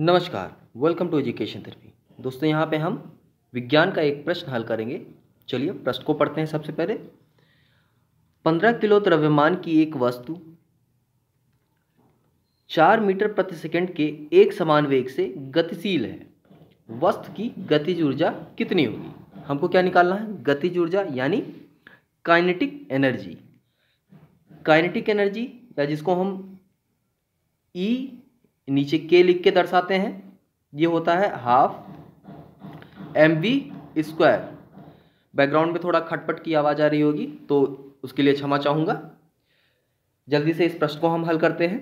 नमस्कार welcome to education therapy दोस्तों यहाँ पे हम विज्ञान का एक प्रश्न हल करेंगे चलिए प्रश्न को पढ़ते हैं सबसे पहले पंद्रह किलो द्रव्यमान की एक वस्तु चार मीटर प्रति सेकंड के एक समान वेग से गतिशील है वस्तु की गतिज ऊर्जा कितनी होगी हमको क्या निकालना है गतिज ऊर्जा यानी काइनेटिक एनर्जी काइनेटिक एनर्जी या जिसको हम ई e नीचे के लिख के दर्शाते हैं ये होता है half M V square background में थोड़ा खटपट की आवाज़ आ रही होगी तो उसके लिए क्षमा चाहूँगा जल्दी से इस प्रश्न को हम हल करते हैं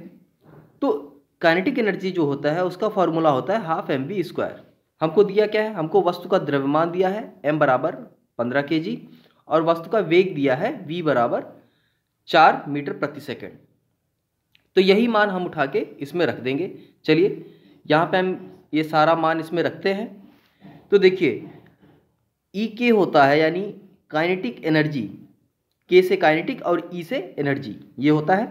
तो काइनेटिक एनर्जी जो होता है उसका फॉर्मूला होता है हाफ एम वी स्क्वायर हमको दिया क्या है हमको वस्तु का द्रव्यमान दिया है एम बराबर पंद्रह के जी और वस्तु का वेग दिया है वी बराबर चार मीटर प्रति सेकेंड तो यही मान हम उठा के इसमें रख देंगे चलिए यहाँ पे हम ये सारा मान इसमें रखते हैं तो देखिए ई e के होता है यानी काइनेटिक एनर्जी के से काइनेटिक और ई e से एनर्जी ये होता है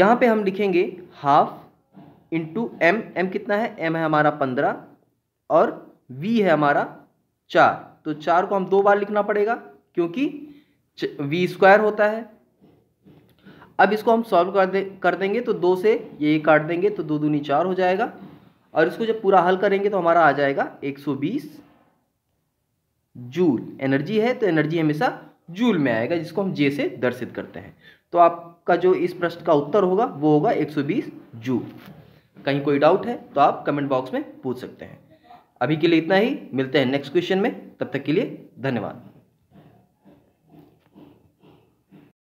यहाँ पे हम लिखेंगे हाफ इंटू एम एम कितना है एम है हमारा पंद्रह और वी है हमारा चार तो चार को हम दो बार लिखना पड़ेगा क्योंकि वी स्क्वायर होता है अब इसको हम सॉल्व कर दे कर देंगे तो दो से ये काट देंगे तो दो दूनी चार हो जाएगा और इसको जब पूरा हल करेंगे तो हमारा आ जाएगा 120 जूल एनर्जी है तो एनर्जी हमेशा जूल में आएगा जिसको हम जे से दर्शित करते हैं तो आपका जो इस प्रश्न का उत्तर होगा वो होगा 120 जूल कहीं कोई डाउट है तो आप कमेंट बॉक्स में पूछ सकते हैं अभी के लिए इतना ही मिलते हैं नेक्स्ट क्वेश्चन में तब तक के लिए धन्यवाद